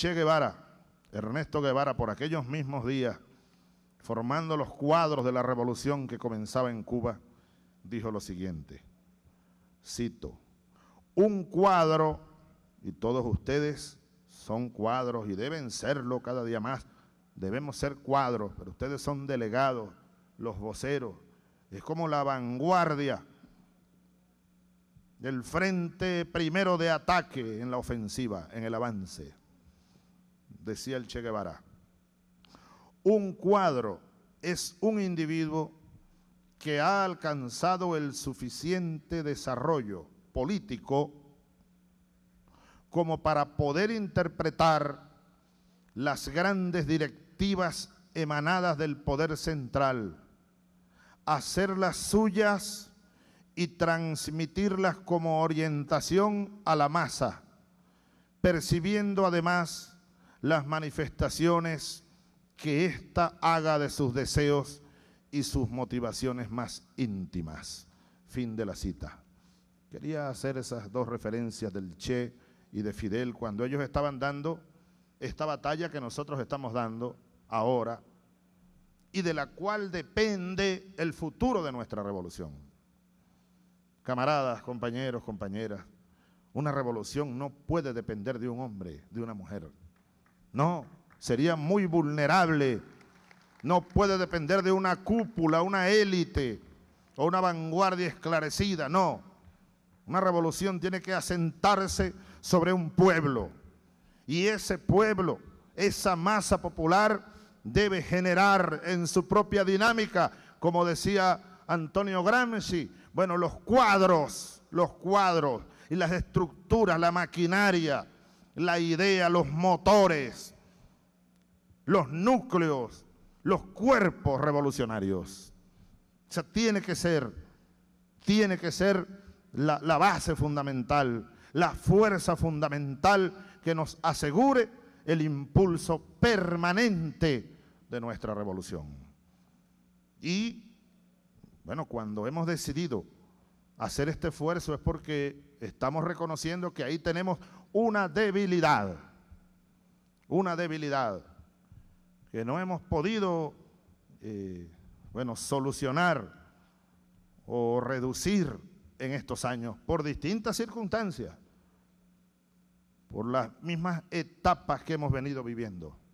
Che Guevara, Ernesto Guevara, por aquellos mismos días, formando los cuadros de la revolución que comenzaba en Cuba, dijo lo siguiente, cito, un cuadro, y todos ustedes son cuadros y deben serlo cada día más, debemos ser cuadros, pero ustedes son delegados, los voceros, es como la vanguardia del frente primero de ataque en la ofensiva, en el avance decía el Che Guevara. Un cuadro es un individuo que ha alcanzado el suficiente desarrollo político como para poder interpretar las grandes directivas emanadas del poder central, hacerlas suyas y transmitirlas como orientación a la masa, percibiendo además las manifestaciones que ésta haga de sus deseos y sus motivaciones más íntimas. Fin de la cita. Quería hacer esas dos referencias del Che y de Fidel cuando ellos estaban dando esta batalla que nosotros estamos dando ahora y de la cual depende el futuro de nuestra revolución. Camaradas, compañeros, compañeras, una revolución no puede depender de un hombre, de una mujer. No, sería muy vulnerable. No puede depender de una cúpula, una élite o una vanguardia esclarecida, no. Una revolución tiene que asentarse sobre un pueblo. Y ese pueblo, esa masa popular, debe generar en su propia dinámica, como decía Antonio Gramsci, bueno, los cuadros, los cuadros y las estructuras, la maquinaria, la idea, los motores, los núcleos, los cuerpos revolucionarios. O sea, tiene que ser, tiene que ser la, la base fundamental, la fuerza fundamental que nos asegure el impulso permanente de nuestra revolución. Y, bueno, cuando hemos decidido hacer este esfuerzo es porque estamos reconociendo que ahí tenemos una debilidad, una debilidad que no hemos podido, eh, bueno, solucionar o reducir en estos años por distintas circunstancias, por las mismas etapas que hemos venido viviendo.